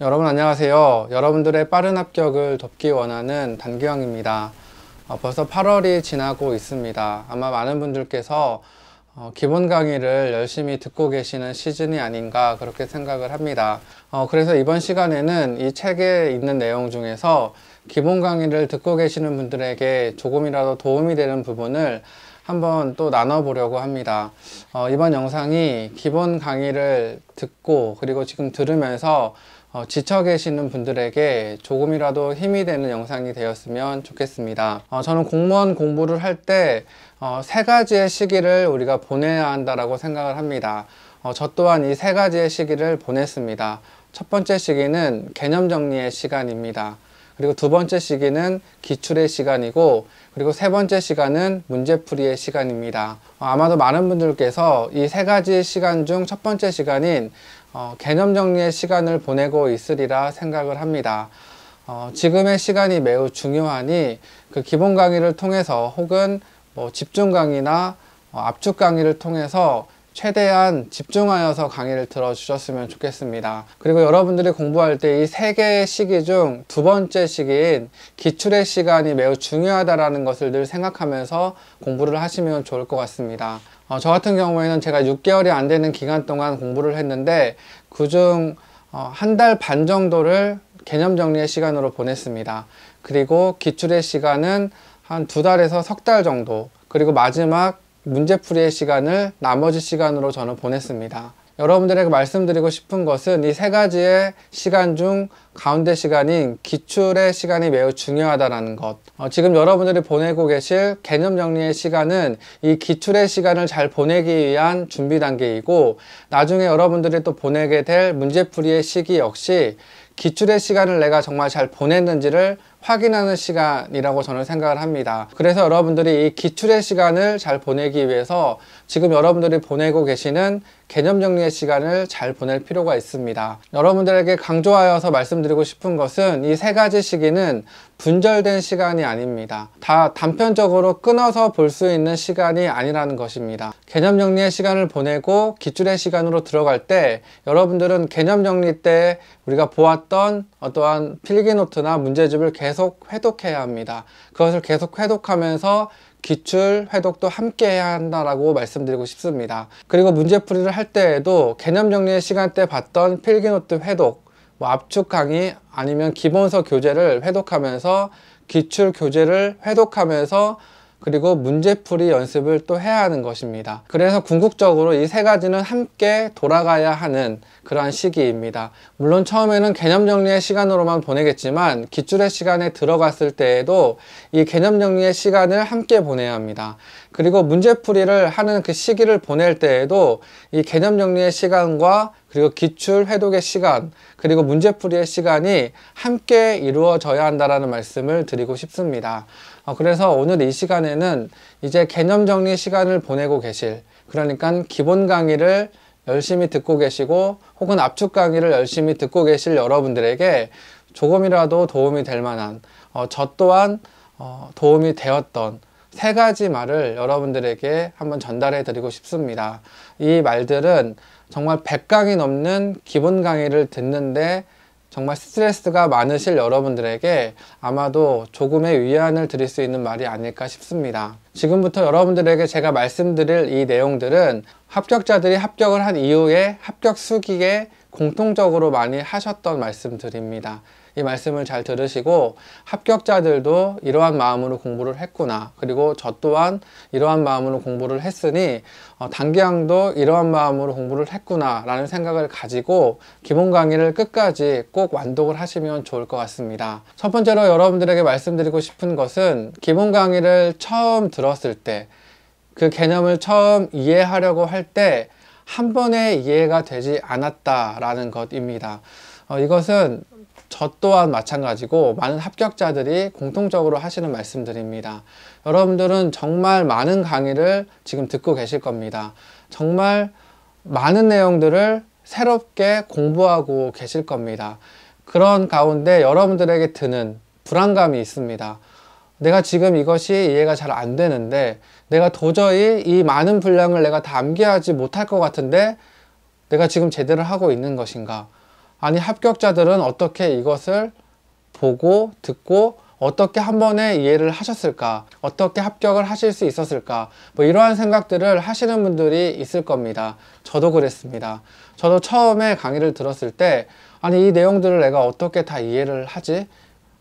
여러분 안녕하세요. 여러분들의 빠른 합격을 돕기 원하는 단규영입니다. 어, 벌써 8월이 지나고 있습니다. 아마 많은 분들께서 어, 기본 강의를 열심히 듣고 계시는 시즌이 아닌가 그렇게 생각을 합니다. 어, 그래서 이번 시간에는 이 책에 있는 내용 중에서 기본 강의를 듣고 계시는 분들에게 조금이라도 도움이 되는 부분을 한번 또 나눠보려고 합니다. 어, 이번 영상이 기본 강의를 듣고 그리고 지금 들으면서 어, 지쳐 계시는 분들에게 조금이라도 힘이 되는 영상이 되었으면 좋겠습니다. 어, 저는 공무원 공부를 할 때세 어, 가지의 시기를 우리가 보내야 한다고 생각을 합니다. 어, 저 또한 이 세 가지의 시기를 보냈습니다. 첫 번째 시기는 개념 정리의 시간입니다. 그리고 두 번째 시기는 기출의 시간이고 그리고 세 번째 시간은 문제풀이의 시간입니다. 어, 아마도 많은 분들께서 이 세 가지 시간 중 첫 번째 시간인 어, 개념 정리의 시간을 보내고 있으리라 생각을 합니다. 어, 지금의 시간이 매우 중요하니 그 기본 강의를 통해서 혹은 뭐 집중 강의나 어, 압축 강의를 통해서 최대한 집중하여서 강의를 들어주셨으면 좋겠습니다. 그리고 여러분들이 공부할 때 이 세 개의 시기 중 두 번째 시기인 기출의 시간이 매우 중요하다라는 것을 늘 생각하면서 공부를 하시면 좋을 것 같습니다. 어, 저 같은 경우에는 제가 6개월이 안 되는 기간 동안 공부를 했는데 그중 어, 한 달 반 정도를 개념 정리의 시간으로 보냈습니다. 그리고 기출의 시간은 한 두 달에서 석 달 정도 그리고 마지막 문제풀이의 시간을 나머지 시간으로 저는 보냈습니다. 여러분들에게 말씀드리고 싶은 것은 이 세 가지의 시간 중 가운데 시간인 기출의 시간이 매우 중요하다는 것. 어, 지금 여러분들이 보내고 계실 개념 정리의 시간은 이 기출의 시간을 잘 보내기 위한 준비 단계이고 나중에 여러분들이 또 보내게 될 문제풀이의 시기 역시 기출의 시간을 내가 정말 잘 보냈는지를 확인하는 시간이라고 저는 생각을 합니다. 그래서 여러분들이 이 기출의 시간을 잘 보내기 위해서 지금 여러분들이 보내고 계시는 개념 정리의 시간을 잘 보낼 필요가 있습니다. 여러분들에게 강조하여서 말씀드리고 싶은 것은 이 세 가지 시기는 분절된 시간이 아닙니다. 다 단편적으로 끊어서 볼 수 있는 시간이 아니라는 것입니다. 개념 정리의 시간을 보내고 기출의 시간으로 들어갈 때 여러분들은 개념 정리 때 우리가 보았던 어떠한 필기노트나 문제집을 계속 회독해야 합니다. 그것을 계속 회독하면서 기출, 회독도 함께 해야 한다라고 말씀드리고 싶습니다. 그리고 문제풀이를 할 때에도 개념 정리의 시간 때 봤던 필기노트 회독, 뭐 압축 강의 아니면 기본서 교재를 회독하면서 기출 교재를 회독하면서 그리고 문제풀이 연습을 또 해야 하는 것입니다. 그래서 궁극적으로 이 세 가지는 함께 돌아가야 하는 그러한 시기입니다. 물론 처음에는 개념 정리의 시간으로만 보내겠지만 기출의 시간에 들어갔을 때에도 이 개념 정리의 시간을 함께 보내야 합니다. 그리고 문제풀이를 하는 그 시기를 보낼 때에도 이 개념 정리의 시간과 그리고 기출 회독의 시간 그리고 문제풀이의 시간이 함께 이루어져야 한다는 말씀을 드리고 싶습니다. 어, 그래서 오늘 이 시간에는 이제 개념 정리 시간을 보내고 계실 그러니까 기본 강의를 열심히 듣고 계시고 혹은 압축 강의를 열심히 듣고 계실 여러분들에게 조금이라도 도움이 될 만한 어, 저 또한 어, 도움이 되었던 세 가지 말을 여러분들에게 한번 전달해 드리고 싶습니다. 이 말들은 정말 100강이 넘는 기본 강의를 듣는데 정말 스트레스가 많으실 여러분들에게 아마도 조금의 위안을 드릴 수 있는 말이 아닐까 싶습니다. 지금부터 여러분들에게 제가 말씀드릴 이 내용들은 합격자들이 합격을 한 이후에 합격 수기에 공통적으로 많이 하셨던 말씀들입니다 이 말씀을 잘 들으시고 합격자들도 이러한 마음으로 공부를 했구나 그리고 저 또한 이러한 마음으로 공부를 했으니 어, 단기양도 이러한 마음으로 공부를 했구나 라는 생각을 가지고 기본 강의를 끝까지 꼭 완독을 하시면 좋을 것 같습니다 첫 번째로 여러분들에게 말씀드리고 싶은 것은 기본 강의를 처음 들었을 때 그 개념을 처음 이해하려고 할 때 한 번에 이해가 되지 않았다라는 것입니다. 어, 이것은 저 또한 마찬가지고 많은 합격자들이 공통적으로 하시는 말씀드립니다. 여러분들은 정말 많은 강의를 지금 듣고 계실 겁니다. 정말 많은 내용들을 새롭게 공부하고 계실 겁니다. 그런 가운데 여러분들에게 드는 불안감이 있습니다. 내가 지금 이것이 이해가 잘 안 되는데 내가 도저히 이 많은 분량을 내가 담 암기하지 못할 것 같은데 내가 지금 제대로 하고 있는 것인가? 아니 합격자들은 어떻게 이것을 보고 듣고 어떻게 한 번에 이해를 하셨을까 어떻게 합격을 하실 수 있었을까 뭐 이러한 생각들을 하시는 분들이 있을 겁니다 저도 그랬습니다 저도 처음에 강의를 들었을 때 아니 이 내용들을 내가 어떻게 다 이해를 하지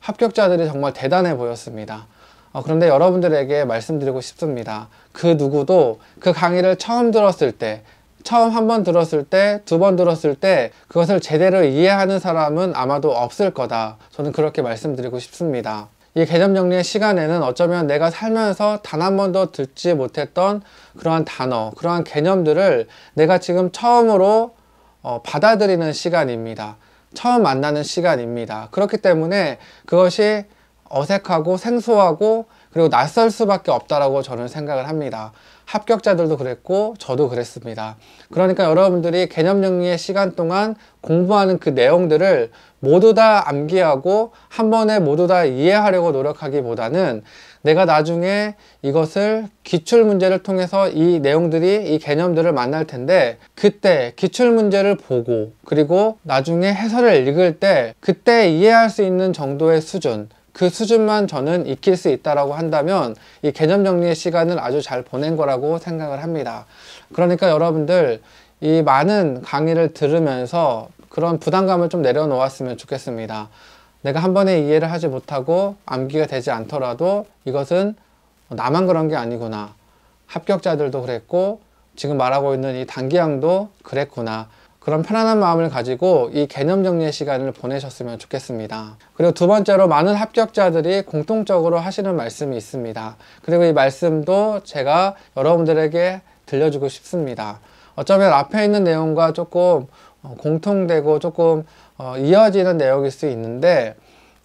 합격자들이 정말 대단해 보였습니다 어, 그런데 여러분들에게 말씀드리고 싶습니다 그 누구도 그 강의를 처음 들었을 때 처음 한 번 들었을 때, 두 번 들었을 때 그것을 제대로 이해하는 사람은 아마도 없을 거다. 저는 그렇게 말씀드리고 싶습니다. 이 개념 정리의 시간에는 어쩌면 내가 살면서 단 한 번도 듣지 못했던 그러한 단어, 그러한 개념들을 내가 지금 처음으로 어, 받아들이는 시간입니다. 처음 만나는 시간입니다. 그렇기 때문에 그것이 어색하고 생소하고 그리고 낯설 수밖에 없다라고 저는 생각을 합니다. 합격자들도 그랬고 저도 그랬습니다. 그러니까 여러분들이 개념 정리의 시간 동안 공부하는 그 내용들을 모두 다 암기하고 한 번에 모두 다 이해하려고 노력하기보다는 내가 나중에 이것을 기출 문제를 통해서 이 내용들이 이 개념들을 만날 텐데 그때 기출 문제를 보고 그리고 나중에 해설을 읽을 때 그때 이해할 수 있는 정도의 수준 그 수준만 저는 익힐 수 있다라고 한다면 이 개념 정리의 시간을 아주 잘 보낸 거라고 생각을 합니다. 그러니까 여러분들 이 많은 강의를 들으면서 그런 부담감을 좀 내려놓았으면 좋겠습니다. 내가 한 번에 이해를 하지 못하고 암기가 되지 않더라도 이것은 나만 그런 게 아니구나. 합격자들도 그랬고 지금 말하고 있는 이 단기양도 그랬구나. 그런 편안한 마음을 가지고 이 개념 정리의 시간을 보내셨으면 좋겠습니다. 그리고 두 번째로 많은 합격자들이 공통적으로 하시는 말씀이 있습니다. 그리고 이 말씀도 제가 여러분들에게 들려주고 싶습니다. 어쩌면 앞에 있는 내용과 조금 어, 공통되고 조금 어, 이어지는 내용일 수 있는데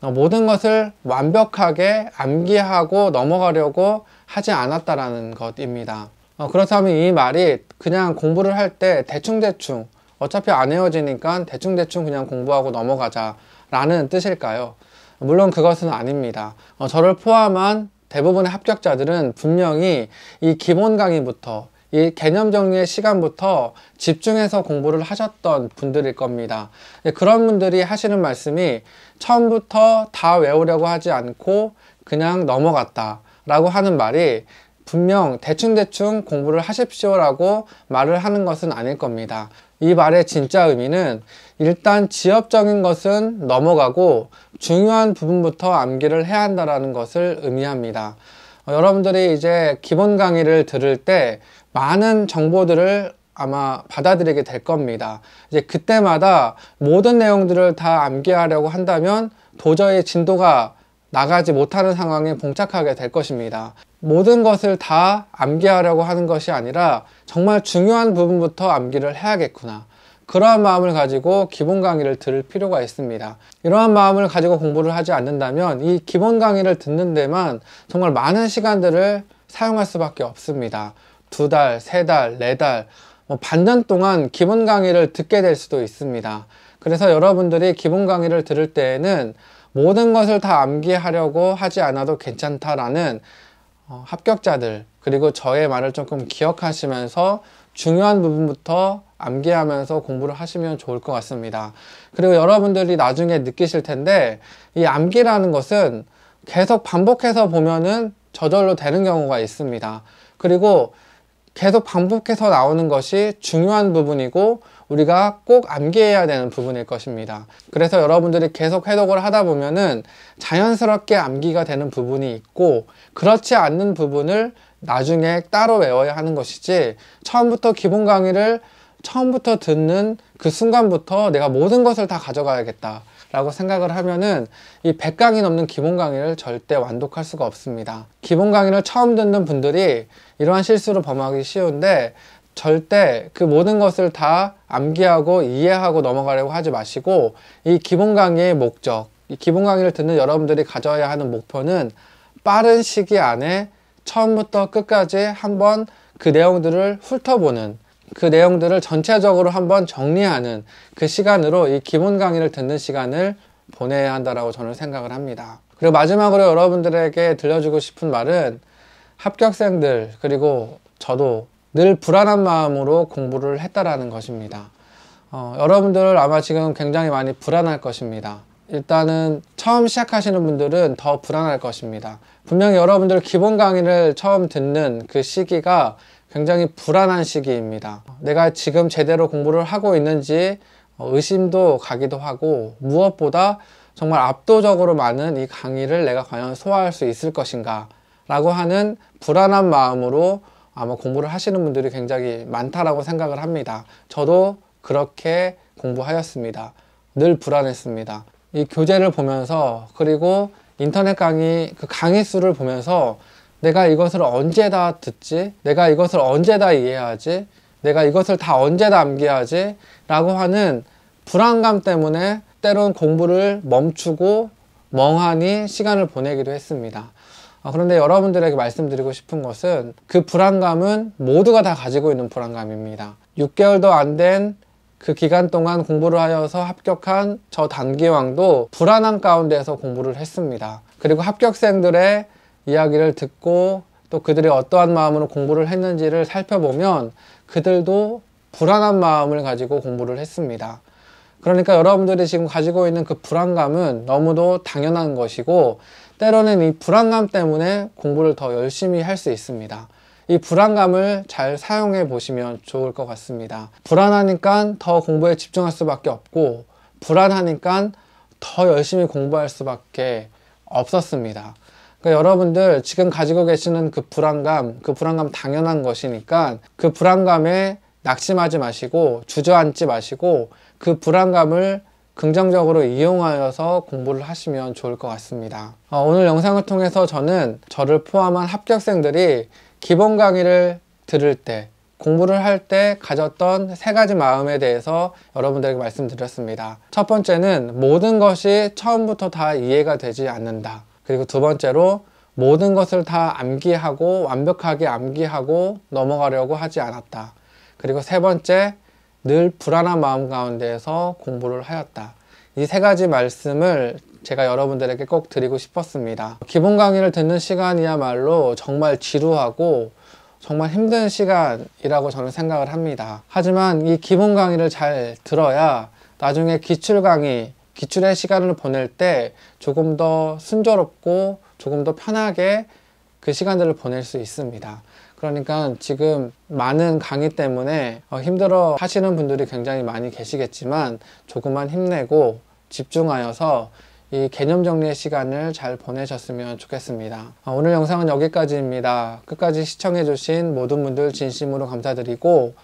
어, 모든 것을 완벽하게 암기하고 넘어가려고 하지 않았다라는 것입니다. 그렇다면 이 말이 그냥 공부를 할 때 대충대충 어차피 안 헤어지니까 대충대충 그냥 공부하고 넘어가자 라는 뜻일까요? 물론 그것은 아닙니다. 어, 저를 포함한 대부분의 합격자들은 분명히 이 기본 강의부터 이 개념 정리의 시간부터 집중해서 공부를 하셨던 분들일 겁니다. 예, 그런 분들이 하시는 말씀이 처음부터 다 외우려고 하지 않고 그냥 넘어갔다 라고 하는 말이 분명 대충대충 공부를 하십시오라고 말을 하는 것은 아닐 겁니다. 이 말의 진짜 의미는 일단 지엽적인 것은 넘어가고 중요한 부분부터 암기를 해야 한다는 것을 의미합니다. 어, 여러분들이 이제 기본 강의를 들을 때 많은 정보들을 아마 받아들이게 될 겁니다. 이제 그때마다 모든 내용들을 다 암기하려고 한다면 도저히 진도가 나가지 못하는 상황에 봉착하게 될 것입니다. 모든 것을 다 암기하려고 하는 것이 아니라 정말 중요한 부분부터 암기를 해야겠구나. 그러한 마음을 가지고 기본 강의를 들을 필요가 있습니다. 이러한 마음을 가지고 공부를 하지 않는다면 이 기본 강의를 듣는 데만 정말 많은 시간들을 사용할 수밖에 없습니다. 두 달, 세 달, 네 달, 뭐 반년 동안 기본 강의를 듣게 될 수도 있습니다. 그래서 여러분들이 기본 강의를 들을 때에는 모든 것을 다 암기하려고 하지 않아도 괜찮다라는 어, 합격자들 그리고 저의 말을 조금 기억하시면서 중요한 부분부터 암기하면서 공부를 하시면 좋을 것 같습니다. 그리고 여러분들이 나중에 느끼실 텐데 이 암기라는 것은 계속 반복해서 보면은 저절로 되는 경우가 있습니다. 그리고 계속 반복해서 나오는 것이 중요한 부분이고 우리가 꼭 암기해야 되는 부분일 것입니다. 그래서 여러분들이 계속 해독을 하다 보면은 자연스럽게 암기가 되는 부분이 있고 그렇지 않는 부분을 나중에 따로 외워야 하는 것이지 처음부터 기본 강의를 처음부터 듣는 그 순간부터 내가 모든 것을 다 가져가야겠다 라고 생각을 하면은 이 100강이 넘는 기본 강의를 절대 완독할 수가 없습니다. 기본 강의를 처음 듣는 분들이 이러한 실수를 범하기 쉬운데 절대 그 모든 것을 다 암기하고 이해하고 넘어가려고 하지 마시고 이 기본 강의의 목적, 이 기본 강의를 듣는 여러분들이 가져야 하는 목표는 빠른 시기 안에 처음부터 끝까지 한번 그 내용들을 훑어보는 그 내용들을 전체적으로 한번 정리하는 그 시간으로 이 기본 강의를 듣는 시간을 보내야 한다라고 저는 생각을 합니다. 그리고 마지막으로 여러분들에게 들려주고 싶은 말은 합격생들 그리고 저도 늘 불안한 마음으로 공부를 했다라는 것입니다. 어, 여러분들 아마 지금 굉장히 많이 불안할 것입니다. 일단은 처음 시작하시는 분들은 더 불안할 것입니다. 분명히 여러분들 기본 강의를 처음 듣는 그 시기가 굉장히 불안한 시기입니다. 내가 지금 제대로 공부를 하고 있는지 의심도 가기도 하고 무엇보다 정말 압도적으로 많은 이 강의를 내가 과연 소화할 수 있을 것인가 라고 하는 불안한 마음으로 아마 공부를 하시는 분들이 굉장히 많다라고 생각을 합니다. 저도 그렇게 공부하였습니다. 늘 불안했습니다. 이 교재를 보면서 그리고 인터넷 강의 그 강의 수를 보면서 내가 이것을 언제 다 듣지? 내가 이것을 언제 다 이해하지? 내가 이것을 다 언제 다 암기하지? 라고 하는 불안감 때문에 때론 공부를 멈추고 멍하니 시간을 보내기도 했습니다. 아, 그런데 여러분들에게 말씀드리고 싶은 것은 그 불안감은 모두가 다 가지고 있는 불안감입니다. 6개월도 안 된 그 기간 동안 공부를 하여서 합격한 저 단기왕도 불안한 가운데서 공부를 했습니다. 그리고 합격생들의 이야기를 듣고 또 그들이 어떠한 마음으로 공부를 했는지를 살펴보면 그들도 불안한 마음을 가지고 공부를 했습니다. 그러니까 여러분들이 지금 가지고 있는 그 불안감은 너무도 당연한 것이고 때로는 이 불안감 때문에 공부를 더 열심히 할 수 있습니다. 이 불안감을 잘 사용해 보시면 좋을 것 같습니다. 불안하니까 더 공부에 집중할 수밖에 없고 불안하니까 더 열심히 공부할 수밖에 없었습니다. 그러니까 여러분들 지금 가지고 계시는 그 불안감, 그 불안감 당연한 것이니까 그 불안감에 낙심하지 마시고 주저앉지 마시고 그 불안감을 긍정적으로 이용하여서 공부를 하시면 좋을 것 같습니다. 어, 오늘 영상을 통해서 저는 저를 포함한 합격생들이 기본 강의를 들을 때 공부를 할 때 가졌던 세 가지 마음에 대해서 여러분들에게 말씀드렸습니다. 첫 번째는 모든 것이 처음부터 다 이해가 되지 않는다. 그리고 두 번째로 모든 것을 다 암기하고 완벽하게 암기하고 넘어가려고 하지 않았다. 그리고 세 번째, 늘 불안한 마음 가운데에서 공부를 하였다. 이 세 가지 말씀을 제가 여러분들에게 꼭 드리고 싶었습니다. 기본 강의를 듣는 시간이야말로 정말 지루하고 정말 힘든 시간이라고 저는 생각을 합니다. 하지만 이 기본 강의를 잘 들어야 나중에 기출 강의, 기출의 시간을 보낼 때 조금 더 순조롭고 조금 더 편하게 그 시간들을 보낼 수 있습니다. 그러니까 지금 많은 강의 때문에 어, 힘들어 하시는 분들이 굉장히 많이 계시겠지만 조금만 힘내고 집중하여서 이 개념 정리의 시간을 잘 보내셨으면 좋겠습니다. 어, 오늘 영상은 여기까지입니다. 끝까지 시청해주신 모든 분들 진심으로 감사드리고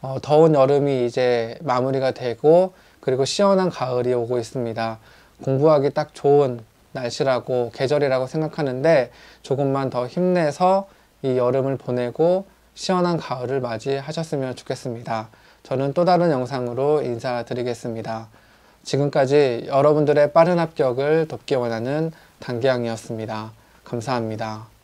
어, 더운 여름이 이제 마무리가 되고 그리고 시원한 가을이 오고 있습니다. 공부하기 딱 좋은 날씨라고 계절이라고 생각하는데 조금만 더 힘내서 이 여름을 보내고 시원한 가을을 맞이하셨으면 좋겠습니다. 저는 또 다른 영상으로 인사드리겠습니다. 지금까지 여러분들의 빠른 합격을 돕기 원하는 단기양이었습니다. 감사합니다.